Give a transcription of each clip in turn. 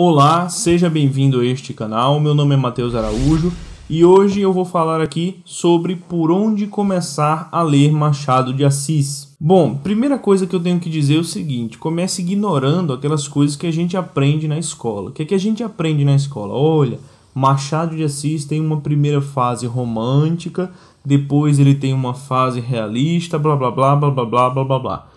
Olá, seja bem-vindo a este canal. Meu nome é Matheus Araújo e hoje eu vou falar aqui sobre por onde começar a ler Machado de Assis. Bom, primeira coisa que eu tenho que dizer é o seguinte: comece ignorando aquelas coisas que a gente aprende na escola. O que, é que a gente aprende na escola? Olha, Machado de Assis tem uma primeira fase romântica, depois ele tem uma fase realista, blá blá blá blá blá blá blá blá.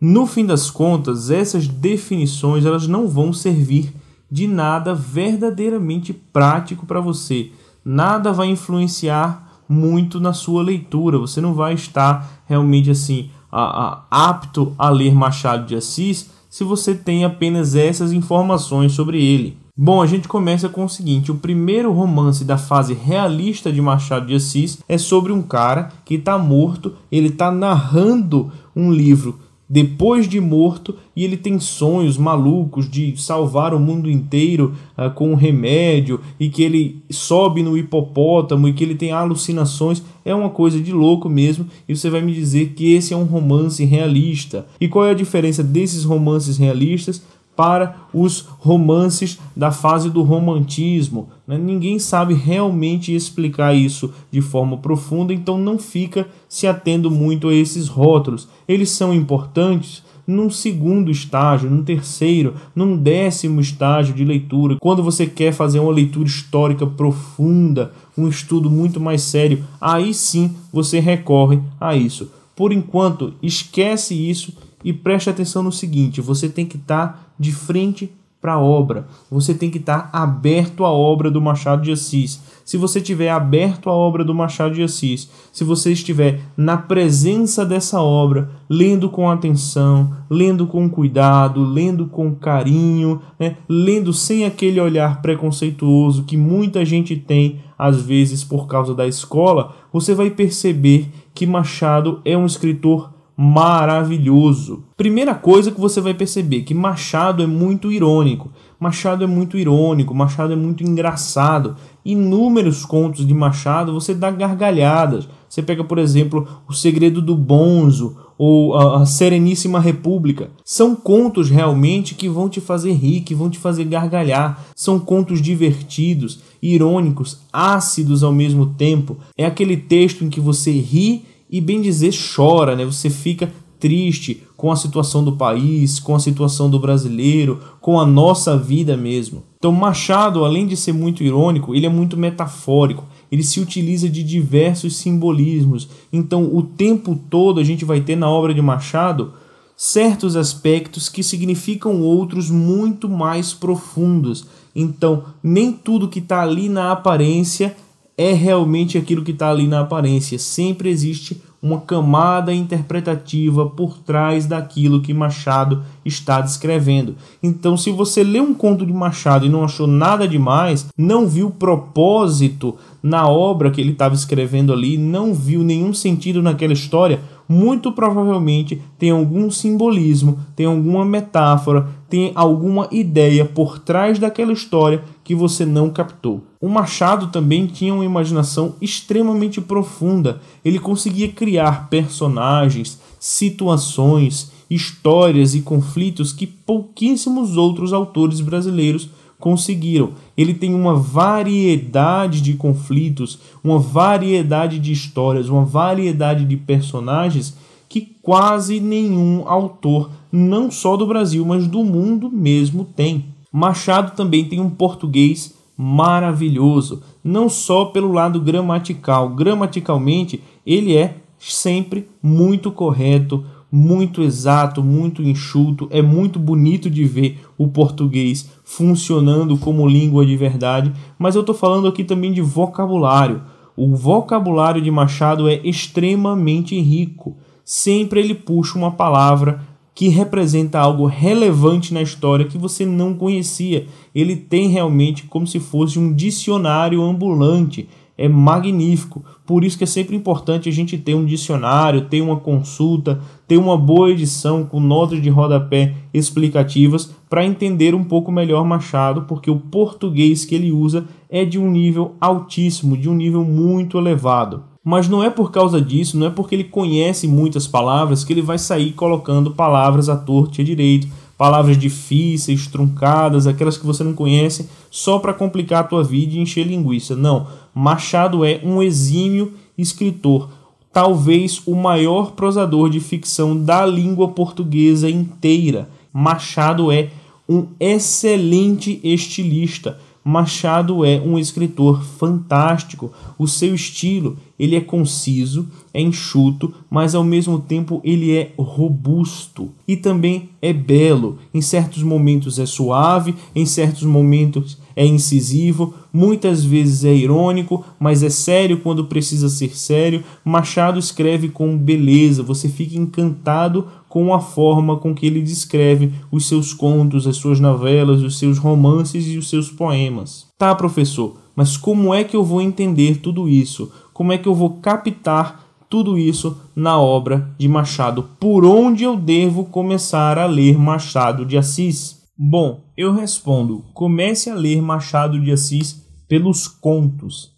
No fim das contas, essas definições elas não vão servir de nada verdadeiramente prático para você. Nada vai influenciar muito na sua leitura. Você não vai estar realmente assim a, a, apto a ler Machado de Assis se você tem apenas essas informações sobre ele. Bom, a gente começa com o seguinte: o primeiro romance da fase realista de Machado de Assis é sobre um cara que está morto, ele está narrando um livro depois de morto e ele tem sonhos malucos de salvar o mundo inteiro uh, com um remédio e que ele sobe no hipopótamo e que ele tem alucinações. É uma coisa de louco mesmo. E você vai me dizer que esse é um romance realista. E qual é a diferença desses romances realistas para os romances da fase do romantismo. Né? Ninguém sabe realmente explicar isso de forma profunda, então não fica se atendo muito a esses rótulos. Eles são importantes num segundo estágio, num terceiro, num décimo estágio de leitura, quando você quer fazer uma leitura histórica profunda, um estudo muito mais sério, aí sim você recorre a isso. Por enquanto, esquece isso e preste atenção no seguinte: você tem que estar tá de frente para a obra, você tem que estar tá aberto à obra do Machado de Assis. Se você estiver aberto à obra do Machado de Assis, se você estiver na presença dessa obra, lendo com atenção, lendo com cuidado, lendo com carinho, né? lendo sem aquele olhar preconceituoso que muita gente tem às vezes por causa da escola, você vai perceber que Machado é um escritor maravilhoso. Primeira coisa que você vai perceber que Machado é muito irônico. Machado é muito irônico, Machado é muito engraçado. Inúmeros contos de Machado você dá gargalhadas. Você pega, por exemplo, O Segredo do Bonzo ou A Sereníssima República. São contos realmente que vão te fazer rir, que vão te fazer gargalhar. São contos divertidos, irônicos, ácidos ao mesmo tempo. É aquele texto em que você ri e bem dizer chora, né? Você fica triste com a situação do país, com a situação do brasileiro, com a nossa vida mesmo. Então Machado, além de ser muito irônico, ele é muito metafórico. Ele se utiliza de diversos simbolismos. Então o tempo todo a gente vai ter na obra de Machado certos aspectos que significam outros muito mais profundos. Então, nem tudo que está ali na aparência é realmente aquilo que está ali na aparência. Sempre existe uma camada interpretativa por trás daquilo que Machado está descrevendo. Então, se você lê um conto de Machado e não achou nada demais, não viu propósito na obra que ele estava escrevendo ali, não viu nenhum sentido naquela história, muito provavelmente tem algum simbolismo, tem alguma metáfora, tem alguma ideia por trás daquela história que você não captou. O Machado também tinha uma imaginação extremamente profunda. Ele conseguia criar personagens, situações, histórias e conflitos que pouquíssimos outros autores brasileiros conseguiram. Ele tem uma variedade de conflitos, uma variedade de histórias, uma variedade de personagens que quase nenhum autor, não só do Brasil, mas do mundo mesmo tem. Machado também tem um português maravilhoso, não só pelo lado gramatical. Gramaticalmente, ele é sempre muito correto, muito exato, muito enxuto. É muito bonito de ver o português funcionando como língua de verdade, mas eu estou falando aqui também de vocabulário. O vocabulário de Machado é extremamente rico. Sempre ele puxa uma palavra que representa algo relevante na história que você não conhecia. Ele tem realmente como se fosse um dicionário ambulante. É magnífico. Por isso que é sempre importante a gente ter um dicionário, ter uma consulta, ter uma boa edição com notas de rodapé explicativas para entender um pouco melhor Machado, porque o português que ele usa é de um nível altíssimo, de um nível muito elevado mas não é por causa disso, não é porque ele conhece muitas palavras que ele vai sair colocando palavras à torta e à direito, palavras difíceis, truncadas, aquelas que você não conhece, só para complicar a tua vida e encher linguiça. Não, Machado é um exímio escritor, talvez o maior prosador de ficção da língua portuguesa inteira. Machado é um excelente estilista. Machado é um escritor fantástico. O seu estilo ele é conciso, é enxuto, mas ao mesmo tempo ele é robusto e também é belo. Em certos momentos é suave, em certos momentos é incisivo, muitas vezes é irônico, mas é sério quando precisa ser sério. Machado escreve com beleza, você fica encantado com a forma com que ele descreve os seus contos, as suas novelas, os seus romances e os seus poemas. Tá, professor, mas como é que eu vou entender tudo isso? como é que eu vou captar tudo isso na obra de Machado? Por onde eu devo começar a ler Machado de Assis? Bom, eu respondo: comece a ler Machado de Assis pelos contos.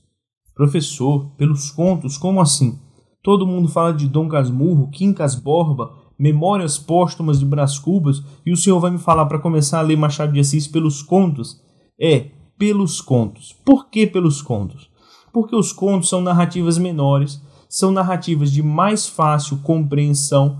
Professor, pelos contos, como assim? Todo mundo fala de Dom Casmurro, Quincas Borba, Memórias Póstumas de Brás Cubas e o senhor vai me falar para começar a ler Machado de Assis pelos contos? É, pelos contos. Por que pelos contos? porque os contos são narrativas menores, são narrativas de mais fácil compreensão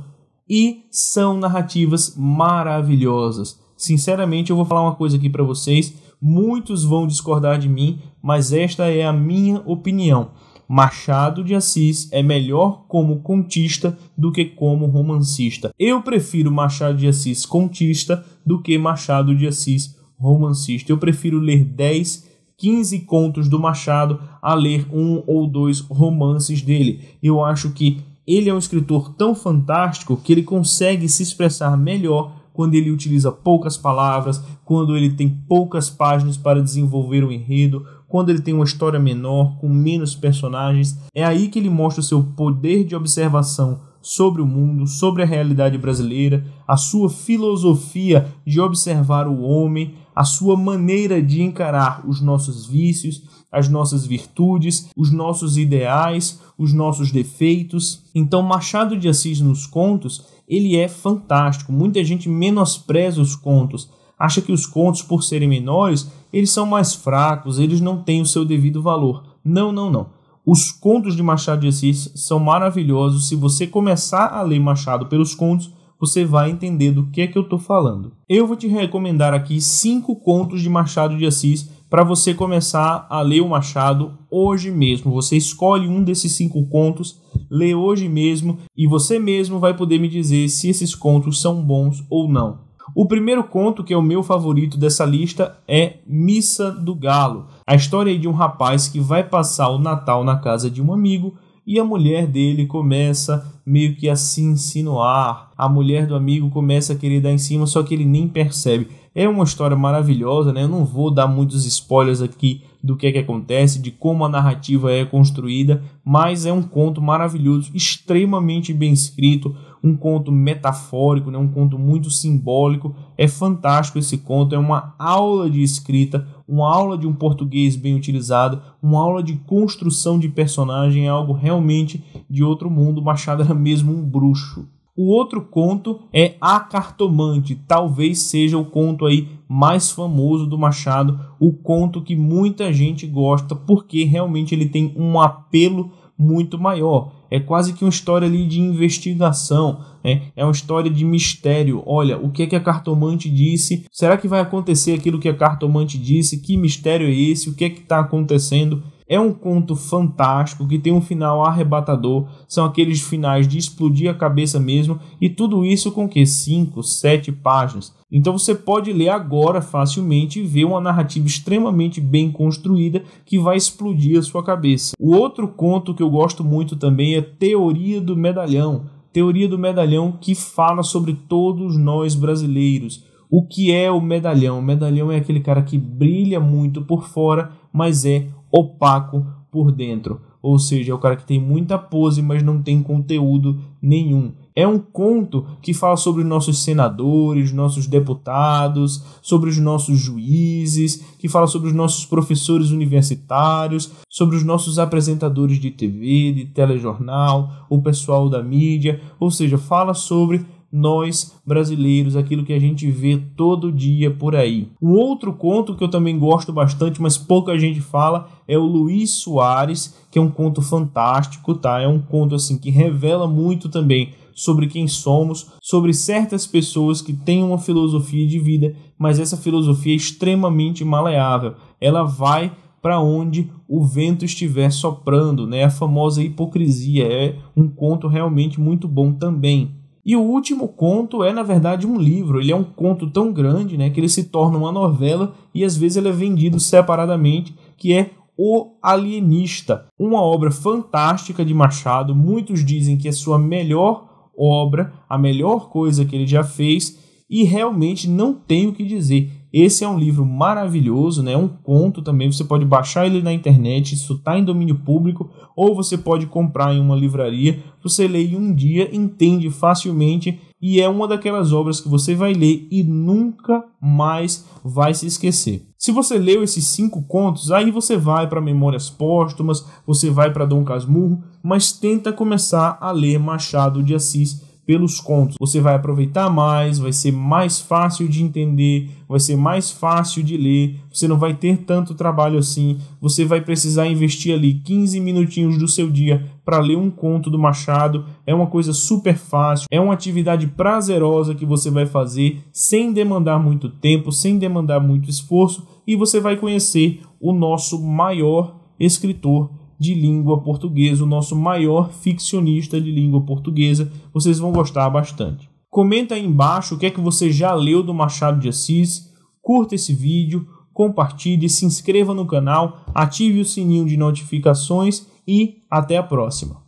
e são narrativas maravilhosas. Sinceramente, eu vou falar uma coisa aqui para vocês, muitos vão discordar de mim, mas esta é a minha opinião. Machado de Assis é melhor como contista do que como romancista. Eu prefiro Machado de Assis contista do que Machado de Assis romancista. Eu prefiro ler 10 15 contos do Machado a ler um ou dois romances dele. Eu acho que ele é um escritor tão fantástico que ele consegue se expressar melhor quando ele utiliza poucas palavras, quando ele tem poucas páginas para desenvolver o enredo, quando ele tem uma história menor, com menos personagens. É aí que ele mostra o seu poder de observação sobre o mundo, sobre a realidade brasileira, a sua filosofia de observar o homem, a sua maneira de encarar os nossos vícios, as nossas virtudes, os nossos ideais, os nossos defeitos. Então, Machado de Assis nos contos, ele é fantástico. Muita gente menospreza os contos, acha que os contos, por serem menores, eles são mais fracos, eles não têm o seu devido valor. Não, não, não. Os contos de Machado de Assis são maravilhosos. Se você começar a ler Machado pelos contos, você vai entender do que é que eu estou falando. Eu vou te recomendar aqui cinco contos de Machado de Assis para você começar a ler o Machado hoje mesmo. Você escolhe um desses cinco contos, lê hoje mesmo e você mesmo vai poder me dizer se esses contos são bons ou não. O primeiro conto, que é o meu favorito dessa lista, é Missa do Galo. A história de um rapaz que vai passar o Natal na casa de um amigo e a mulher dele começa meio que a se insinuar. A mulher do amigo começa a querer dar em cima, só que ele nem percebe. É uma história maravilhosa, né? Eu não vou dar muitos spoilers aqui do que é que acontece, de como a narrativa é construída, mas é um conto maravilhoso, extremamente bem escrito, um conto metafórico, né? um conto muito simbólico. É fantástico esse conto, é uma aula de escrita, uma aula de um português bem utilizado, uma aula de construção de personagem é algo realmente de outro mundo. Machado era mesmo um bruxo. O outro conto é A Cartomante, talvez seja o conto aí mais famoso do Machado, o conto que muita gente gosta porque realmente ele tem um apelo muito maior é quase que uma história ali de investigação, né? é uma história de mistério. Olha, o que é que a cartomante disse? Será que vai acontecer aquilo que a cartomante disse? Que mistério é esse? O que é que está acontecendo? É um conto fantástico que tem um final arrebatador, são aqueles finais de explodir a cabeça mesmo, e tudo isso com que 5, 7 páginas. Então você pode ler agora facilmente e ver uma narrativa extremamente bem construída que vai explodir a sua cabeça. O outro conto que eu gosto muito também é Teoria do Medalhão. Teoria do Medalhão que fala sobre todos nós brasileiros. O que é o medalhão? O medalhão é aquele cara que brilha muito por fora, mas é opaco por dentro. Ou seja, é o cara que tem muita pose, mas não tem conteúdo nenhum. É um conto que fala sobre nossos senadores, nossos deputados, sobre os nossos juízes, que fala sobre os nossos professores universitários, sobre os nossos apresentadores de TV, de telejornal, o pessoal da mídia, ou seja, fala sobre nós brasileiros, aquilo que a gente vê todo dia por aí. Um outro conto que eu também gosto bastante, mas pouca gente fala, é o Luiz Soares, que é um conto fantástico, tá? É um conto assim que revela muito também sobre quem somos, sobre certas pessoas que têm uma filosofia de vida, mas essa filosofia é extremamente maleável. Ela vai para onde o vento estiver soprando, né? A famosa hipocrisia é um conto realmente muito bom também. E o último conto é, na verdade, um livro. Ele é um conto tão grande né, que ele se torna uma novela e às vezes ele é vendido separadamente, que é O Alienista. Uma obra fantástica de Machado. Muitos dizem que é sua melhor obra, a melhor coisa que ele já fez, e realmente não tenho o que dizer. Esse é um livro maravilhoso, né? É um conto também. Você pode baixar ele na internet, isso está em domínio público, ou você pode comprar em uma livraria. Você lê em um dia, entende facilmente e é uma daquelas obras que você vai ler e nunca mais vai se esquecer. Se você leu esses cinco contos, aí você vai para Memórias Póstumas, você vai para Dom Casmurro, mas tenta começar a ler Machado de Assis pelos contos. Você vai aproveitar mais, vai ser mais fácil de entender, vai ser mais fácil de ler, você não vai ter tanto trabalho assim. Você vai precisar investir ali 15 minutinhos do seu dia para ler um conto do Machado. É uma coisa super fácil, é uma atividade prazerosa que você vai fazer sem demandar muito tempo, sem demandar muito esforço e você vai conhecer o nosso maior escritor de língua portuguesa, o nosso maior ficcionista de língua portuguesa. Vocês vão gostar bastante. Comenta aí embaixo o que é que você já leu do Machado de Assis. Curta esse vídeo, compartilhe, se inscreva no canal, ative o sininho de notificações e até a próxima.